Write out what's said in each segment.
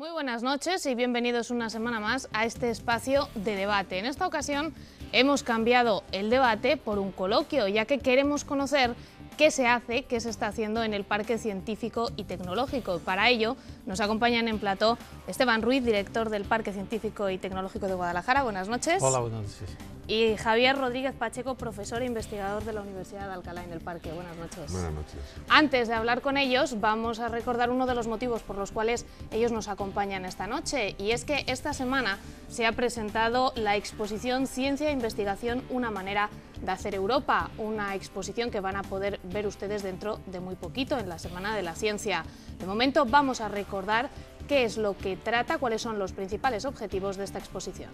Muy buenas noches y bienvenidos una semana más a este espacio de debate. En esta ocasión hemos cambiado el debate por un coloquio, ya que queremos conocer qué se hace, qué se está haciendo en el Parque Científico y Tecnológico. Para ello nos acompañan en plató Esteban Ruiz, director del Parque Científico y Tecnológico de Guadalajara. Buenas noches. Hola, buenas noches. Y Javier Rodríguez Pacheco, profesor e investigador de la Universidad de Alcalá en el Parque. Buenas noches. Buenas noches. Antes de hablar con ellos, vamos a recordar uno de los motivos por los cuales ellos nos acompañan esta noche. Y es que esta semana se ha presentado la exposición Ciencia e Investigación, una manera de hacer Europa. Una exposición que van a poder ver ustedes dentro de muy poquito, en la Semana de la Ciencia. De momento vamos a recordar qué es lo que trata, cuáles son los principales objetivos de esta exposición.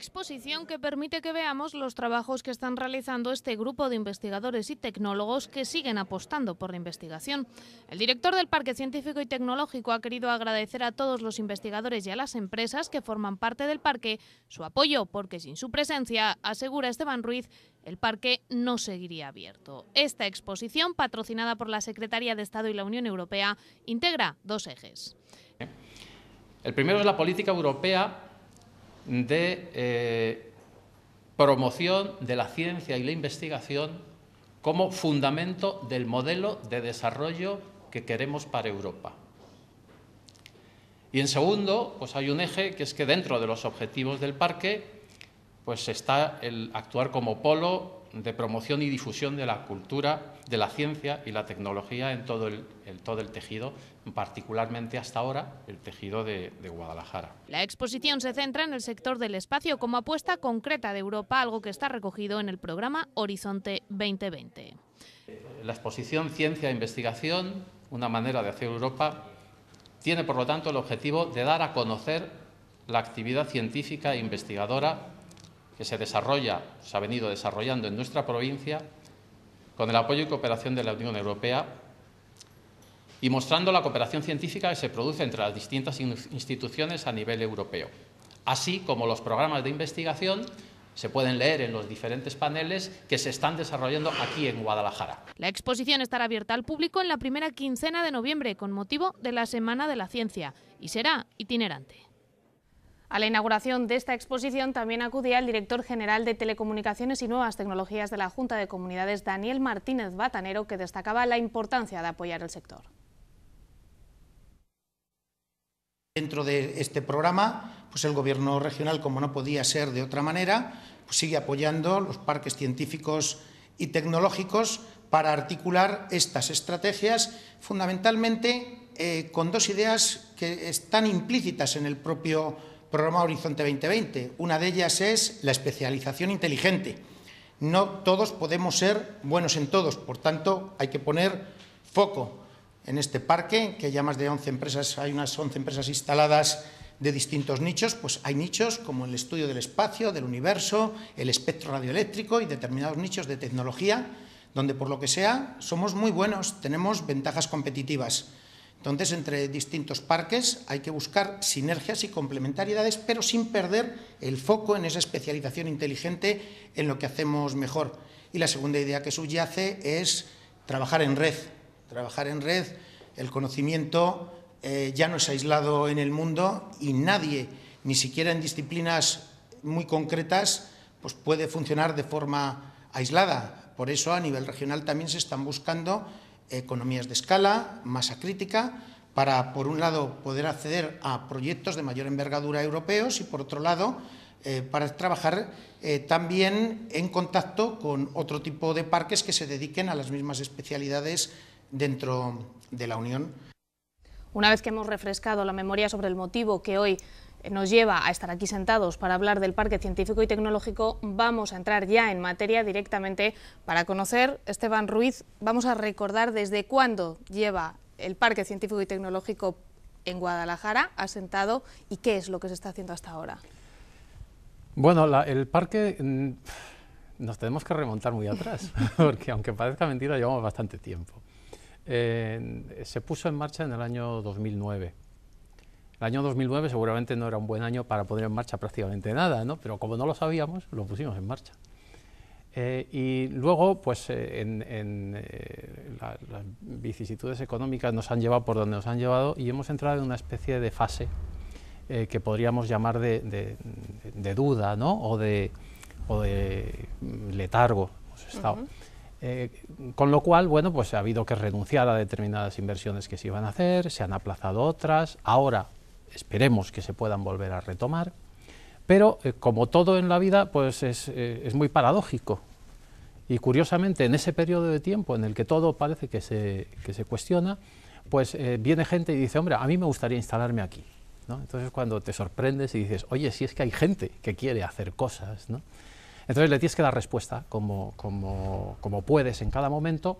exposición que permite que veamos los trabajos que están realizando este grupo de investigadores y tecnólogos que siguen apostando por la investigación. El director del Parque Científico y Tecnológico ha querido agradecer a todos los investigadores y a las empresas que forman parte del parque su apoyo, porque sin su presencia, asegura Esteban Ruiz, el parque no seguiría abierto. Esta exposición, patrocinada por la Secretaría de Estado y la Unión Europea, integra dos ejes. El primero es la política europea de eh, promoción de la ciencia y la investigación como fundamento del modelo de desarrollo que queremos para Europa. Y en segundo, pues hay un eje que es que dentro de los objetivos del parque pues está el actuar como polo de promoción y difusión de la cultura, de la ciencia y la tecnología en todo el, todo el tejido, particularmente hasta ahora el tejido de Guadalajara. La exposición se centra en el sector del espacio como apuesta concreta de Europa, algo que está recogido en el programa Horizonte 2020. La exposición Ciencia e Investigación, una manera de hacer Europa, tiene por lo tanto el objetivo de dar a conocer la actividad científica e investigadora que se desarrolla, se ha venido desarrollando en nuestra provincia, con el apoyo y cooperación de la Unión Europea y mostrando la cooperación científica que se produce entre las distintas instituciones a nivel europeo, así como los programas de investigación se pueden leer en los diferentes paneles que se están desarrollando aquí en Guadalajara. La exposición estará abierta al público en la primera quincena de noviembre con motivo de la Semana de la Ciencia y será itinerante. A la inauguración de esta exposición también acudía el director general de Telecomunicaciones y Nuevas Tecnologías de la Junta de Comunidades, Daniel Martínez Batanero, que destacaba la importancia de apoyar el sector. Dentro de este programa, pues el Gobierno regional, como no podía ser de otra manera, pues sigue apoyando los parques científicos y tecnológicos para articular estas estrategias, fundamentalmente eh, con dos ideas que están implícitas en el propio programa Horizonte 2020. Una de ellas es la especialización inteligente. No todos podemos ser buenos en todos, por tanto hay que poner foco en este parque, que ya más de 11 empresas, hay unas 11 empresas instaladas de distintos nichos, pues hay nichos como el estudio del espacio, del universo, el espectro radioeléctrico y determinados nichos de tecnología, donde por lo que sea somos muy buenos, tenemos ventajas competitivas. Entonces, entre distintos parques hay que buscar sinergias y complementariedades, pero sin perder el foco en esa especialización inteligente en lo que hacemos mejor. Y la segunda idea que subyace es trabajar en red. Trabajar en red, el conocimiento eh, ya no es aislado en el mundo y nadie, ni siquiera en disciplinas muy concretas, pues puede funcionar de forma aislada. Por eso, a nivel regional también se están buscando economías de escala, masa crítica, para, por un lado, poder acceder a proyectos de mayor envergadura europeos y, por otro lado, eh, para trabajar eh, también en contacto con otro tipo de parques que se dediquen a las mismas especialidades dentro de la Unión. Una vez que hemos refrescado la memoria sobre el motivo que hoy nos lleva a estar aquí sentados para hablar del Parque Científico y Tecnológico, vamos a entrar ya en materia directamente para conocer, Esteban Ruiz, vamos a recordar desde cuándo lleva el Parque Científico y Tecnológico en Guadalajara asentado y qué es lo que se está haciendo hasta ahora. Bueno, el parque mm, nos tenemos que remontar muy atrás, porque aunque parezca mentira, llevamos bastante tiempo. Eh, se puso en marcha en el año 2009 el año 2009 seguramente no era un buen año para poner en marcha prácticamente nada, ¿no? pero como no lo sabíamos, lo pusimos en marcha. Eh, y luego, pues eh, en, eh, las vicisitudes económicas nos han llevado por donde nos han llevado y hemos entrado en una especie de fase que podríamos llamar de, duda ¿no? o, de, letargo. Hemos estado. con lo cual, bueno, pues ha habido que renunciar a determinadas inversiones que se iban a hacer, se han aplazado otras. Ahora, esperemos que se puedan volver a retomar, pero eh, como todo en la vida, pues eh, es, muy paradójico. Y curiosamente, en ese periodo de tiempo en el que todo parece que se, se cuestiona, pues eh, viene gente y dice, hombre, a mí me gustaría instalarme aquí. Entonces cuando te sorprendes y dices, oye, si es que hay gente que quiere hacer cosas, entonces le tienes que dar respuesta como, como, puedes en cada momento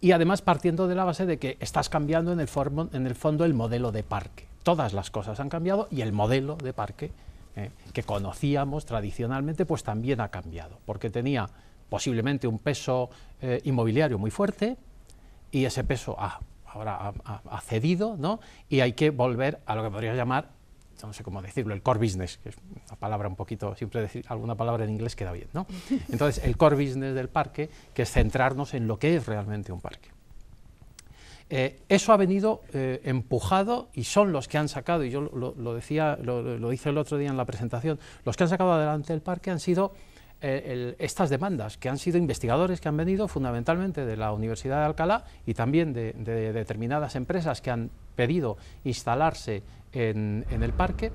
y además partiendo de la base de que estás cambiando en el, en el fondo el modelo de parque todas las cosas han cambiado y el modelo de parque eh, que conocíamos tradicionalmente pues también ha cambiado, porque tenía posiblemente un peso eh, inmobiliario muy fuerte y ese peso ahora ha, cedido ¿no? y hay que volver a lo que podría llamar, no sé cómo decirlo, el core business, que es una palabra un poquito, siempre decir alguna palabra en inglés queda bien. ¿no? Entonces, el core business del parque, que es centrarnos en lo que es realmente un parque. Eh, eso ha venido eh, empujado y son los que han sacado, y yo lo, decía, lo, hice el otro día en la presentación, los que han sacado adelante el parque han sido eh, estas demandas, que han sido investigadores que han venido fundamentalmente de la Universidad de Alcalá y también de, determinadas empresas que han pedido instalarse en, el parque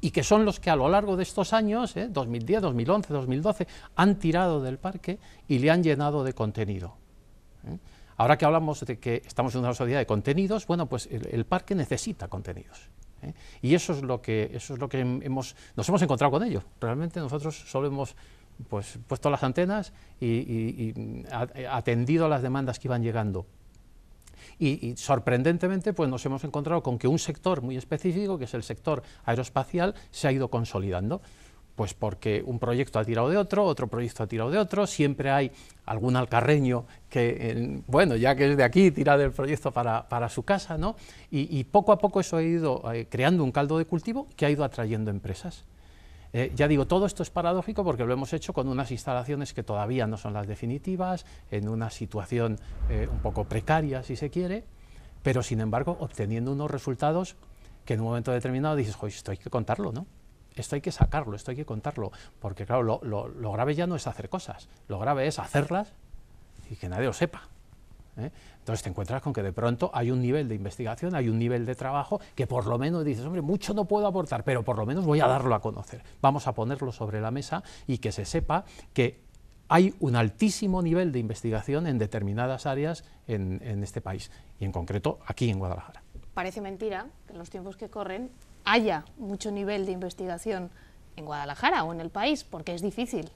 y que son los que a lo largo de estos años, 2010, 2011, 2012, han tirado del parque y le han llenado de contenido. Ahora que hablamos de que estamos en una sociedad de contenidos, bueno, pues el, parque necesita contenidos. ¿eh? Y eso es lo que, eso es lo que hemos, nos hemos encontrado con ello. Realmente nosotros solo hemos pues, puesto las antenas y, atendido a las demandas que iban llegando. Y, y, sorprendentemente pues nos hemos encontrado con que un sector muy específico, que es el sector aeroespacial, se ha ido consolidando. Pues porque un proyecto ha tirado de otro, otro proyecto ha tirado de otro, siempre hay algún alcarreño que, bueno, ya que es de aquí, tira del proyecto para, su casa, ¿no? Y, poco a poco eso ha ido eh, creando un caldo de cultivo que ha ido atrayendo empresas. Eh, ya digo, todo esto es paradójico porque lo hemos hecho con unas instalaciones que todavía no son las definitivas, en una situación eh, un poco precaria, si se quiere, pero sin embargo obteniendo unos resultados que en un momento determinado dices, esto hay que contarlo, ¿no? esto hay que sacarlo, esto hay que contarlo, porque claro, lo, grave ya no es hacer cosas, lo grave es hacerlas y que nadie lo sepa. ¿eh? Entonces te encuentras con que de pronto hay un nivel de investigación, hay un nivel de trabajo que por lo menos dices, hombre, mucho no puedo aportar, pero por lo menos voy a darlo a conocer. Vamos a ponerlo sobre la mesa y que se sepa que hay un altísimo nivel de investigación en determinadas áreas en, en este país y en concreto aquí en Guadalajara. Parece mentira que en los tiempos que corren haya mucho nivel de investigación en Guadalajara o en el país, porque es difícil.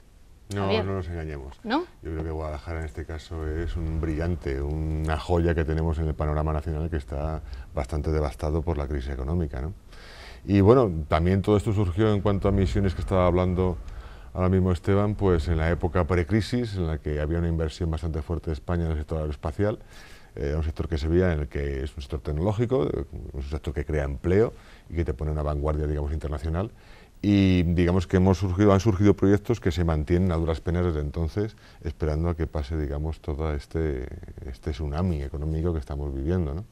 No, no nos engañemos. Yo creo que Guadalajara en este caso es un brillante, una joya que tenemos en el panorama nacional que está bastante devastado por la crisis económica. Y bueno, también todo esto surgió en cuanto a misiones que estaba hablando ahora mismo Esteban, pues en la época precrisis, en la que había una inversión bastante fuerte de España en el sector aeroespacial, eh, un sector que se veía en el que es un sector tecnológico, un sector que crea empleo, y que te pone una vanguardia, digamos, internacional. Y digamos que hemos surgido, han surgido proyectos que se mantienen a duras penas desde entonces, esperando a que pase, digamos, todo este, este tsunami económico que estamos viviendo. ¿no?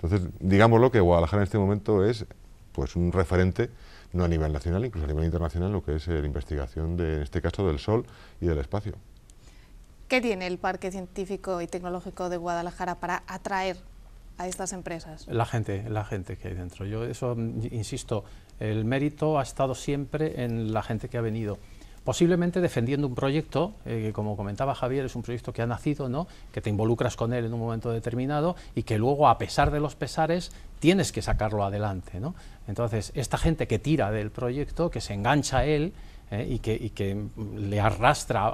Entonces, digámoslo que Guadalajara en este momento es pues un referente, no a nivel nacional, incluso a nivel internacional, lo que es eh, la investigación, de, en este caso, del sol y del espacio. ¿Qué tiene el Parque Científico y Tecnológico de Guadalajara para atraer a estas empresas? La gente, la gente que hay dentro. Yo eso mm, insisto, el mérito ha estado siempre en la gente que ha venido posiblemente defendiendo un proyecto, eh, que como comentaba Javier, es un proyecto que ha nacido, ¿no? que te involucras con él en un momento determinado y que luego, a pesar de los pesares, tienes que sacarlo adelante. ¿no? Entonces, esta gente que tira del proyecto, que se engancha a él eh, y, que, que, mm, le arrastra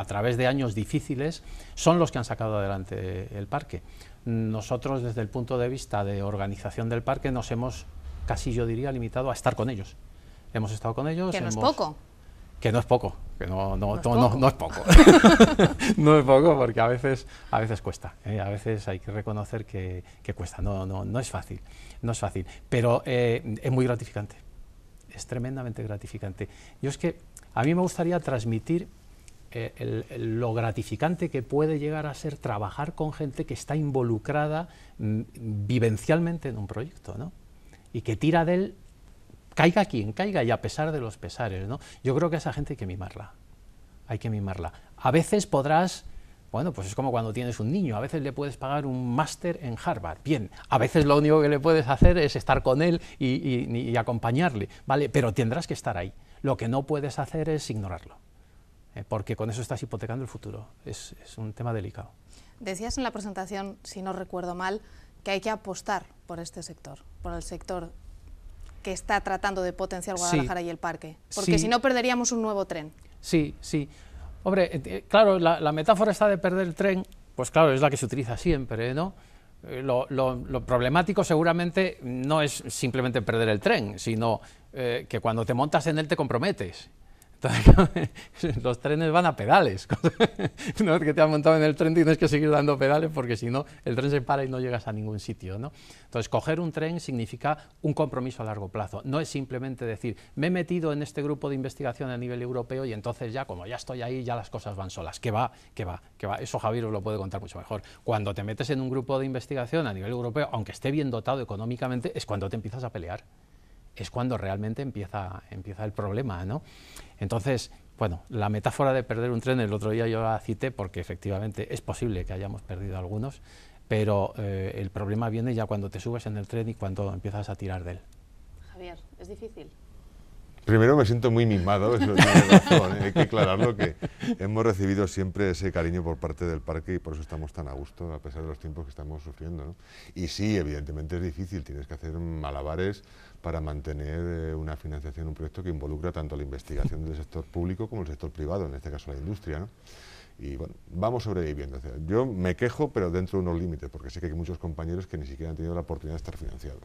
a través de años difíciles, son los que han sacado adelante el parque nosotros desde el punto de vista de organización del parque nos hemos, casi yo diría, limitado a estar con ellos. Hemos estado con ellos. Que no es poco. Que no es poco, que no, no, no, es, poco. no es poco porque a veces, a veces cuesta, ¿eh? a veces hay que reconocer que, cuesta, no, no, no es fácil, no es fácil, pero eh, es muy gratificante, es tremendamente gratificante. Yo es que a mí me gustaría transmitir eh, lo gratificante que puede llegar a ser trabajar con gente que está involucrada mm, vivencialmente en un proyecto, ¿no? Y que tira de él, caiga quien caiga y a pesar de los pesares, Yo creo que a esa gente hay que mimarla, hay que mimarla. A veces podrás... Bueno, pues es como cuando tienes un niño, a veces le puedes pagar un máster en Harvard, bien, a veces lo único que le puedes hacer es estar con él y, y acompañarle, ¿vale? Pero tendrás que estar ahí. Lo que no puedes hacer es ignorarlo. Eh, porque con eso estás hipotecando el futuro. Es, un tema delicado. Decías en la presentación, si no recuerdo mal, que hay que apostar por este sector, por el sector que está tratando de potenciar Guadalajara y el parque, porque si no perderíamos un nuevo tren. Sí, sí. Hombre, eh, eh, claro, la, metáfora está de perder el tren, pues claro, es la que se utiliza siempre, ¿no? lo, problemático seguramente no es simplemente perder el tren, sino que cuando te montas en él te comprometes los trenes van a pedales. Una vez que te has montado en el tren tienes que seguir dando pedales porque si no el tren se para y no llegas a ningún sitio. ¿no? Entonces coger un tren significa un compromiso a largo plazo. No es simplemente decir me he metido en este grupo de investigación a nivel europeo y entonces ya como ya estoy ahí ya las cosas van solas. ¿Qué va, ¿Qué va, que va. Eso Javier os lo puede contar mucho mejor. Cuando te metes en un grupo de investigación a nivel europeo, aunque esté bien dotado económicamente, es cuando te empiezas a pelear es cuando realmente empieza, el problema. Entonces, bueno, la metáfora de perder un tren, el otro día yo la cité porque efectivamente es posible que hayamos perdido algunos, pero eh, el problema viene ya cuando te subes en el tren y cuando empiezas a tirar de él. Javier, ¿es difícil? Primero me siento muy mimado, eso tiene razón, ¿eh? hay que aclararlo que hemos recibido siempre ese cariño por parte del parque y por eso estamos tan a gusto a pesar de los tiempos que estamos sufriendo. Y sí, evidentemente es difícil, tienes que hacer malabares para mantener eh, una financiación, un proyecto que involucra tanto la investigación del sector público como el sector privado, en este caso la industria. y bueno, vamos sobreviviendo. yo me quejo, pero dentro de unos límites, porque sé que hay muchos compañeros que ni siquiera han tenido la oportunidad de estar financiados.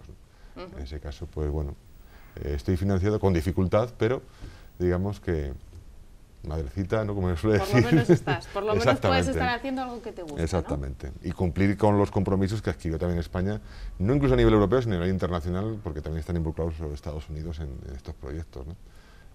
En ese caso, pues bueno, eh, estoy financiado con dificultad, pero digamos que madrecita, ¿no? Como se suele decir. Por lo menos estás, por lo menos puedes estar haciendo algo que te gusta. Exactamente. Y cumplir con los compromisos que adquirió también España, no incluso a nivel europeo, sino a nivel internacional, porque también están involucrados los Estados Unidos en, estos proyectos. ¿no?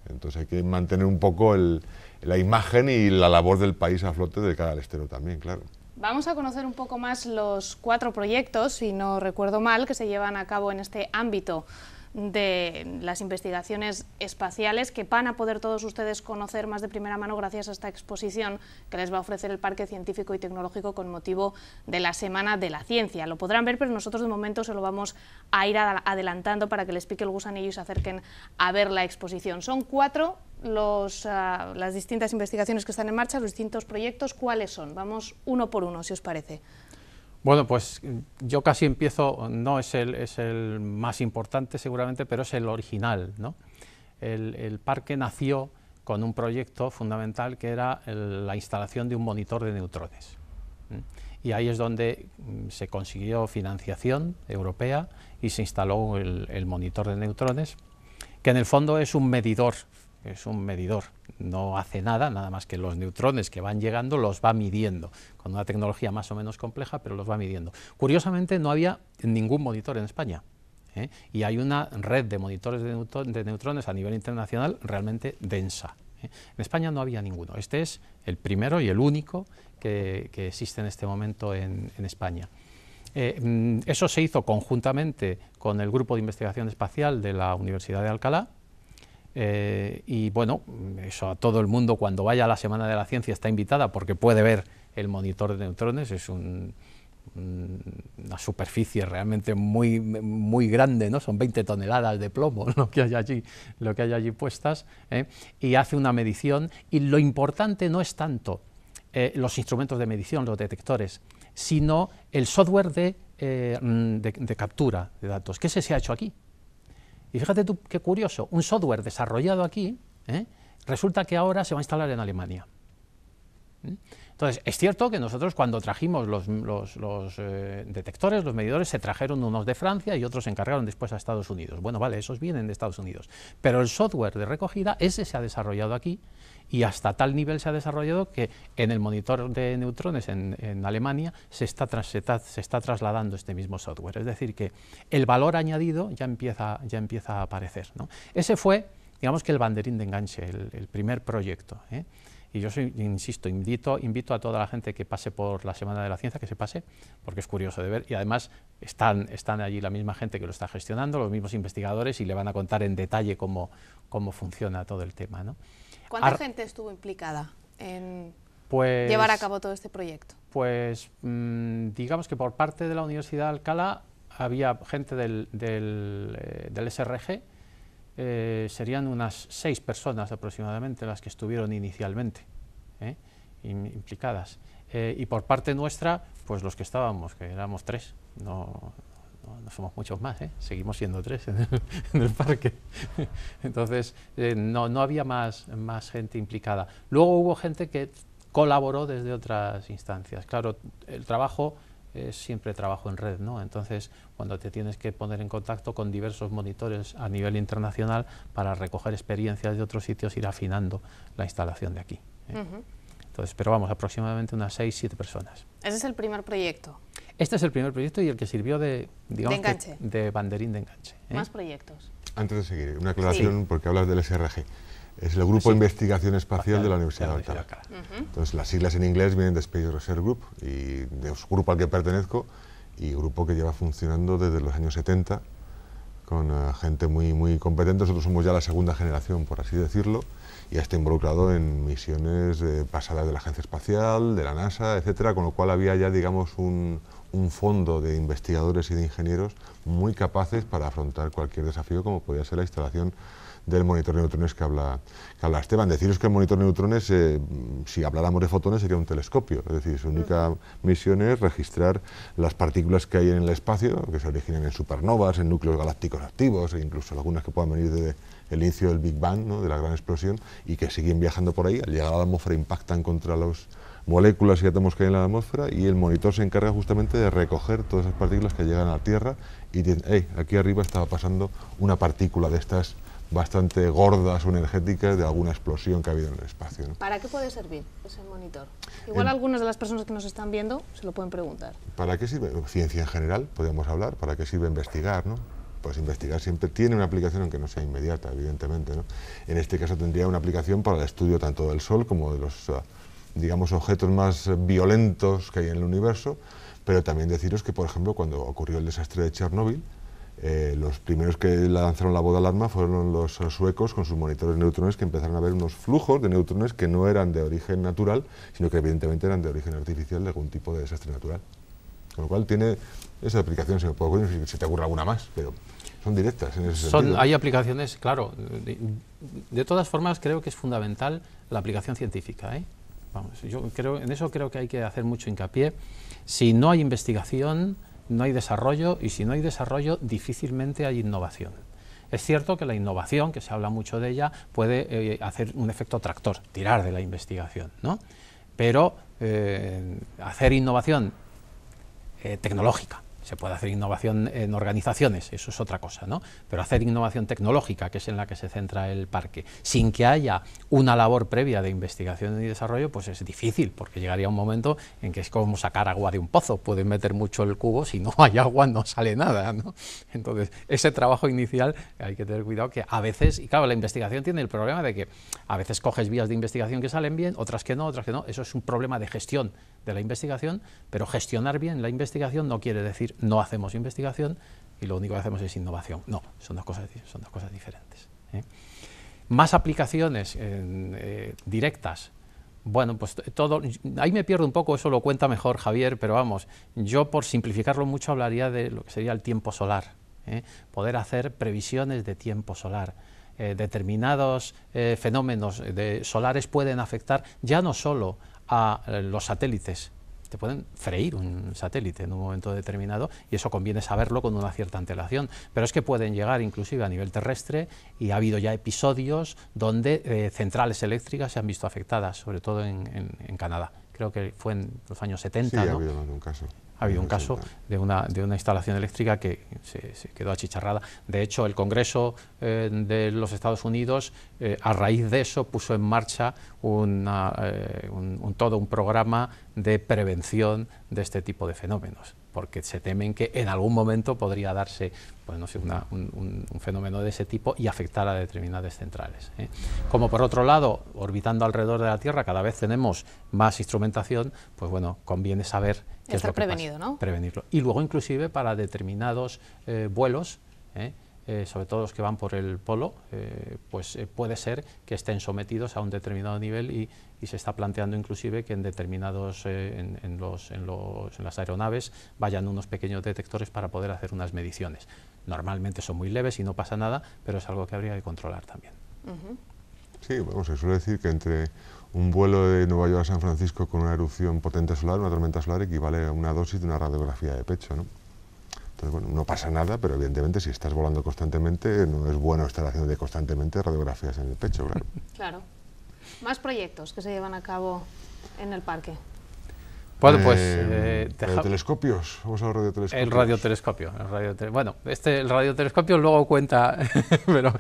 Entonces hay que mantener un poco la imagen y la labor del país a flote de cada estero también, claro. Vamos a conocer un poco más los cuatro proyectos, si no recuerdo mal, que se llevan a cabo en este ámbito de las investigaciones espaciales que van a poder todos ustedes conocer más de primera mano gracias a esta exposición que les va a ofrecer el Parque Científico y Tecnológico con motivo de la Semana de la Ciencia. Lo podrán ver, pero nosotros de momento se lo vamos a ir adelantando para que les pique el gusanillo y se acerquen a ver la exposición. Son cuatro ah, las distintas investigaciones que están en marcha, los distintos proyectos. ¿Cuáles son? Vamos uno por uno, si os parece. Bueno, pues yo casi empiezo, no es el, es el más importante seguramente, pero es el original. El, parque nació con un proyecto fundamental que era la instalación de un monitor de neutrones. Y ahí es donde mm, se consiguió financiación europea y se instaló el, el monitor de neutrones, que en el fondo es un medidor es un medidor, no hace nada, nada más que los neutrones que van llegando los va midiendo, con una tecnología más o menos compleja, pero los va midiendo. Curiosamente no había ningún monitor en España, ¿eh? y hay una red de monitores de, neutrones a nivel internacional realmente densa. ¿eh? En España no había ninguno, este es el primero y el único que, existe en este momento en, España. Eh, mm, eso se hizo conjuntamente con el Grupo de Investigación Espacial de la Universidad de Alcalá, eh, y bueno, eso a todo el mundo cuando vaya a la Semana de la Ciencia está invitada porque puede ver el monitor de neutrones, es un, una superficie realmente muy, muy grande, ¿no? son 20 toneladas de plomo lo que hay allí, lo que hay allí puestas, ¿eh? y hace una medición, y lo importante no es tanto eh, los instrumentos de medición, los detectores, sino el software de, de captura de datos, ¿Qué ese se ha hecho aquí, y fíjate tú qué curioso, un software desarrollado aquí, ¿eh? resulta que ahora se va a instalar en Alemania. ¿Eh? Entonces, es cierto que nosotros cuando trajimos los, eh, detectores, los medidores, se trajeron unos de Francia y otros se encargaron después a Estados Unidos. Bueno, vale, esos vienen de Estados Unidos. Pero el software de recogida, ese se ha desarrollado aquí y hasta tal nivel se ha desarrollado que en el monitor de neutrones en, Alemania se está, trasladando este mismo software. Es decir, que el valor añadido ya empieza, ya empieza a aparecer. ¿no? Ese fue, digamos que el banderín de enganche, el, primer proyecto. ¿eh? Y yo insisto, invito, invito a toda la gente que pase por la Semana de la Ciencia, que se pase, porque es curioso de ver. Y además están, están allí la misma gente que lo está gestionando, los mismos investigadores, y le van a contar en detalle cómo, funciona todo el tema. ¿Cuánta gente estuvo implicada en pues llevar a cabo todo este proyecto? Pues mm, digamos que por parte de la Universidad de Alcalá había gente del eh, SRG, eh, serían unas seis personas aproximadamente las que estuvieron inicialmente ¿eh? implicadas. Eh, y por parte nuestra, pues los que estábamos, que éramos tres, no, no, somos muchos más, seguimos siendo tres en el, parque. Entonces, no, no, había más, más gente implicada. Luego hubo gente que colaboró desde otras instancias. Claro, el trabajo ...es eh, siempre trabajo en red, ¿no? Entonces, cuando te tienes que poner en contacto con diversos monitores a nivel internacional para recoger experiencias de otros sitios, ir afinando la instalación de aquí. ¿eh? Entonces, pero vamos, aproximadamente unas seis, siete personas. Ese es el primer proyecto. Este es el primer proyecto y el que sirvió de, digamos, de, de banderín de enganche. ¿eh? Más proyectos antes de seguir, una aclaración, porque hablas del SRG. Es el Grupo de Investigación Espacial de la Universidad de Alcalá. Entonces, las siglas en inglés vienen de Space Research Group, y de grupo al que pertenezco, y grupo que lleva funcionando desde los años 70, con eh, gente muy, muy competente. Nosotros somos ya la segunda generación, por así decirlo, y está involucrado en misiones eh, pasadas de la Agencia Espacial, de la NASA, etcétera, con lo cual había ya, digamos, un, un fondo de investigadores y de ingenieros muy capaces para afrontar cualquier desafío, como podría ser la instalación del monitor de neutrones que habla, que Esteban. Deciros que el monitor de neutrones, eh, si habláramos de fotones, sería un telescopio. Es decir, su única misión es registrar las partículas que hay en el espacio, que se originan en supernovas, en núcleos galácticos activos, e incluso algunas que puedan venir desde el inicio del Big Bang, de la gran explosión, y que siguen viajando por ahí. Al llegar a la atmósfera impactan contra los moléculas y átomos que hay en la atmósfera y el monitor se encarga justamente de recoger todas esas partículas que llegan a la Tierra y dicen, hey, aquí arriba estaba pasando una partícula de estas bastante gordas o energéticas de alguna explosión que ha habido en el espacio. ¿Para qué puede servir ese monitor? Igual algunas de las personas que nos están viendo se lo pueden preguntar. ¿Para qué sirve? Ciencia en general, podríamos hablar, ¿para qué sirve investigar? Pues investigar siempre tiene una aplicación, aunque no sea inmediata, evidentemente. En este caso tendría una aplicación para el estudio tanto del Sol como de los... Ah, digamos, objetos más violentos que hay en el universo, pero también deciros que, por ejemplo, cuando ocurrió el desastre de Chernóbil, eh, los primeros que lanzaron la boda alarma fueron los suecos con sus monitores de neutrones que empezaron a ver unos flujos de neutrones que no eran de origen natural, sino que evidentemente eran de origen artificial de algún tipo de desastre natural. Con lo cual tiene esa aplicación, se me si, te ocurre alguna más, pero son directas en ese Hay aplicaciones, claro. De, de, todas formas, creo que es fundamental la aplicación científica. ¿eh? yo creo, en eso creo que hay que hacer mucho hincapié. Si no hay investigación, no hay desarrollo, y si no hay desarrollo, difícilmente hay innovación. Es cierto que la innovación, que se habla mucho de ella, puede eh, hacer un efecto tractor, tirar de la investigación, ¿no? Pero eh, hacer innovación eh, tecnológica, se puede hacer innovación en organizaciones, eso es otra cosa, ¿no? Pero hacer innovación tecnológica, que es en la que se centra el parque, sin que haya una labor previa de investigación y desarrollo, pues es difícil, porque llegaría un momento en que es como sacar agua de un pozo, pueden meter mucho el cubo, si no hay agua no sale nada, ¿no? Entonces, ese trabajo inicial hay que tener cuidado que a veces, y claro, la investigación tiene el problema de que a veces coges vías de investigación que salen bien, otras que no, otras que no, eso es un problema de gestión de la investigación, pero gestionar bien la investigación no quiere decir no hacemos investigación y lo único que hacemos es innovación. No, son dos cosas, son dos cosas diferentes. ¿eh? Más aplicaciones eh, directas. Bueno, pues todo, ahí me pierdo un poco, eso lo cuenta mejor Javier, pero vamos, yo por simplificarlo mucho hablaría de lo que sería el tiempo solar, ¿eh? poder hacer previsiones de tiempo solar. determinados fenómenos de solares pueden afectar ya no solo a los satélites pueden freír un satélite en un momento determinado y eso conviene saberlo con una cierta antelación. Pero es que pueden llegar inclusive a nivel terrestre y ha habido ya episodios donde eh, centrales eléctricas se han visto afectadas, sobre todo en, Canadá. Creo que fue en los años 70. un caso. Ha habido un caso de una, instalación eléctrica que se, quedó achicharrada. De hecho, el Congreso eh, de los Estados Unidos, eh, a raíz de eso, puso en marcha eh, todo un programa de prevención de este tipo de fenómenos porque se temen que en algún momento podría darse pues, no sé, un, fenómeno de ese tipo y afectar a determinadas centrales. ¿eh? Como por otro lado, orbitando alrededor de la Tierra cada vez tenemos más instrumentación, pues bueno, conviene saber qué es lo prevenido, ¿no? Prevenirlo. Y luego inclusive para determinados eh, vuelos, ¿eh? Eh, sobre todo los que van por el polo, eh, pues eh, puede ser que estén sometidos a un determinado nivel y, se está planteando inclusive que en determinados, en, los, en, los, en las aeronaves vayan unos pequeños detectores para poder hacer unas mediciones. Normalmente son muy leves y no pasa nada, pero es algo que habría que controlar también. Sí, bueno, se suele decir que entre un vuelo de Nueva York a San Francisco con una erupción potente solar, una tormenta solar, equivale a una dosis de una radiografía de pecho, ¿no? Entonces, bueno, no pasa nada, pero evidentemente si estás volando constantemente, no es bueno estar haciendo constantemente radiografías en el pecho, claro. Más proyectos que se llevan a cabo en el parque. Bueno, pues... Eh, eh radiotelescopios, vamos a El radiotelescopio, el bueno, este, el radiotelescopio luego cuenta, pero,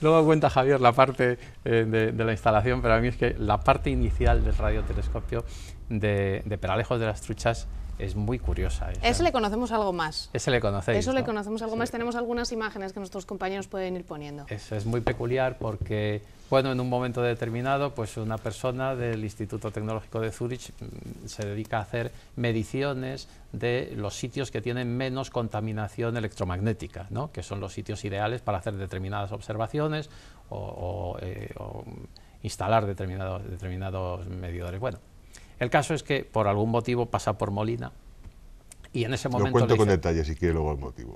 luego cuenta Javier la parte eh, de, la instalación, pero a mí es que la parte inicial del radiotelescopio de, de Peralejos de las Truchas es muy curiosa. Ese le conocemos algo más. Ese le conocéis, Eso le conocemos algo más. Tenemos algunas imágenes que nuestros compañeros pueden ir poniendo. Eso es muy peculiar porque, bueno, en un momento determinado, pues una persona del Instituto Tecnológico de Zurich mm, se dedica a hacer mediciones de los sitios que tienen menos contaminación electromagnética, ¿no? que son los sitios ideales para hacer determinadas observaciones o, eh, instalar determinados, determinados medidores. Bueno, el caso es que por algún motivo pasa por Molina y en ese momento. cuento con detalles si quiere luego el motivo.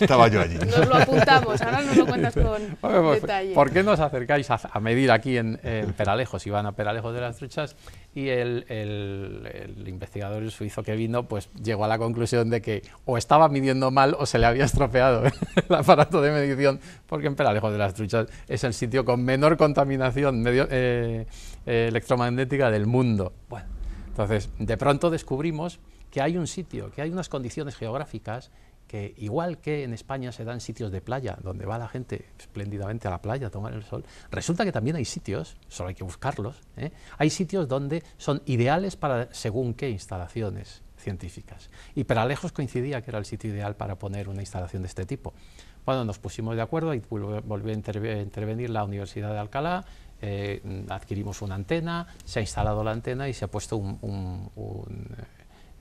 Estaba yo allí. Nos lo apuntamos, ahora nos lo cuentas con pues, detalles ¿Por qué nos acercáis a, medir aquí en, Peralejos? Si van a Peralejos de las Truchas y el, el, investigador suizo que vino pues llegó a la conclusión de que o estaba midiendo mal o se le había estropeado el aparato de medición, porque en Peralejos de las Truchas es el sitio con menor contaminación eh, eh, electromagnética del mundo. Bueno, entonces, de pronto descubrimos que hay un sitio, que hay unas condiciones geográficas que igual que en España se dan sitios de playa, donde va la gente espléndidamente a la playa a tomar el sol, resulta que también hay sitios, solo hay que buscarlos, ¿eh? hay sitios donde son ideales para según qué instalaciones científicas. Y para lejos coincidía que era el sitio ideal para poner una instalación de este tipo. Bueno, nos pusimos de acuerdo y volvió a intervenir la Universidad de Alcalá, eh, adquirimos una antena, se ha instalado la antena y se ha puesto un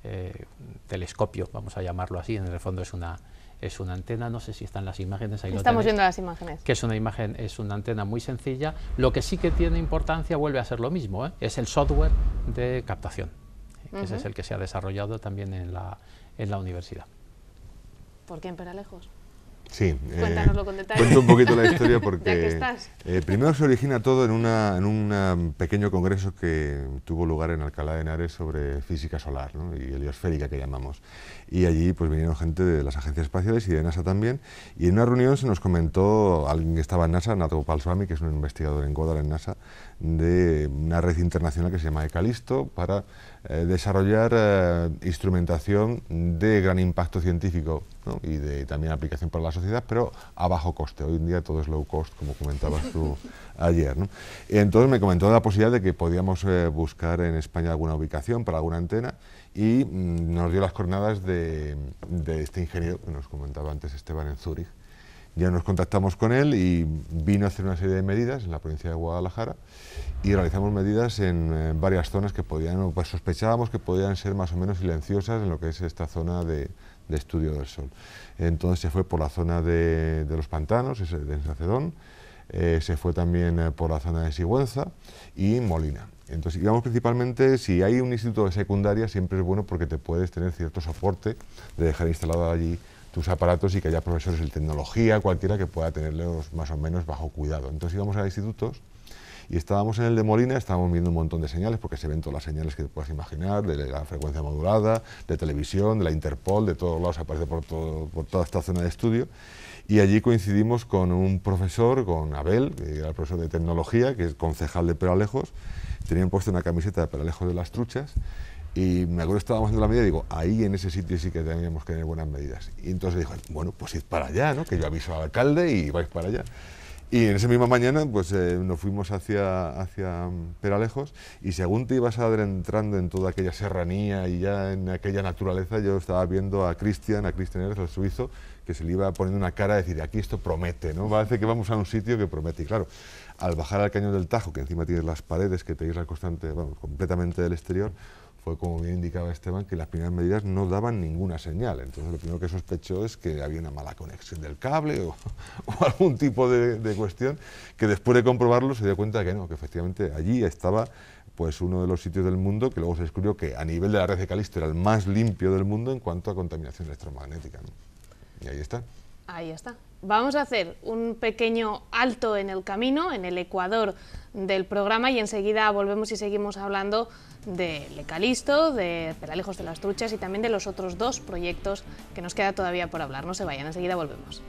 eh, telescopio, vamos a llamarlo así, en el fondo es una, es una antena, no sé si están las imágenes ahí. Estamos viendo las imágenes. Que es una imagen, es una antena muy sencilla. Lo que sí que tiene importancia vuelve a ser lo mismo, ¿eh? es el software de captación. que Ese es el que se ha desarrollado también en la, en la universidad. ¿Por qué en Peralejos? Sí. Cuéntanoslo eh, con detalle. Cuento un poquito la historia porque eh, primero se origina todo en un en pequeño congreso que tuvo lugar en Alcalá de Henares sobre física solar ¿no? y heliosférica que llamamos. Y allí pues vinieron gente de las agencias espaciales y de NASA también. Y en una reunión se nos comentó alguien que estaba en NASA, Nato Palswami, que es un investigador en Goddard en NASA, de una red internacional que se llama Ecalisto para eh, desarrollar eh, instrumentación de gran impacto científico y de también aplicación para la sociedad, pero a bajo coste. Hoy en día todo es low cost, como comentabas tú ayer. Entonces me comentó la posibilidad de que podíamos eh, buscar en España alguna ubicación para alguna antena y mm, nos dio las coordenadas de, de este ingeniero que nos comentaba antes Esteban en Zúrich, ya nos contactamos con él y vino a hacer una serie de medidas en la provincia de Guadalajara y realizamos medidas en, varias zonas que podían, pues sospechábamos que podían ser más o menos silenciosas en lo que es esta zona de, estudio del sol. Entonces se fue por la zona de, los pantanos, de Sacedón, eh, se fue también eh, por la zona de Sigüenza y Molina. Entonces digamos principalmente, si hay un instituto de secundaria siempre es bueno porque te puedes tener cierto soporte de dejar instalado allí tus aparatos y que haya profesores de tecnología, cualquiera que pueda tenerlos más o menos bajo cuidado. Entonces íbamos a institutos y estábamos en el de Molina, estábamos viendo un montón de señales, porque se ven todas las señales que te puedas imaginar, de la frecuencia modulada, de televisión, de la Interpol, de todos lados, aparece por, toda esta zona de estudio. Y allí coincidimos con un profesor, con Abel, que era el profesor de tecnología, que es concejal de Peralejos, tenía puesto una camiseta de Peralejos de las Truchas, y me acuerdo que estábamos haciendo la medida y digo, ahí en ese sitio sí que teníamos que tener buenas medidas. Y entonces dijo, bueno, pues id para allá, ¿no? Que yo aviso al alcalde y vais para allá. Y en esa misma mañana pues eh, nos fuimos hacia, hacia Peralejos y según te ibas adentrando en toda aquella serranía y ya en aquella naturaleza, yo estaba viendo a Cristian, a Cristian Eres, el suizo, que se le iba poniendo una cara de decir, aquí esto promete, ¿no? Parece que vamos a un sitio que promete. Y claro, al bajar al cañón del Tajo, que encima tienes las paredes que te irás constante, bueno, completamente del exterior, fue, como bien indicaba Esteban, que las primeras medidas no daban ninguna señal. Entonces lo primero que sospechó es que había una mala conexión del cable o, algún tipo de, cuestión, que después de comprobarlo se dio cuenta que no, que efectivamente allí estaba pues uno de los sitios del mundo que luego se descubrió que a nivel de la red de Calisto era el más limpio del mundo en cuanto a contaminación electromagnética. Y ahí está. Ahí está. Vamos a hacer un pequeño alto en el camino, en el ecuador del programa y enseguida volvemos y seguimos hablando de Lecalisto, de Peralejos de las Truchas y también de los otros dos proyectos que nos queda todavía por hablar. No se vayan, enseguida volvemos.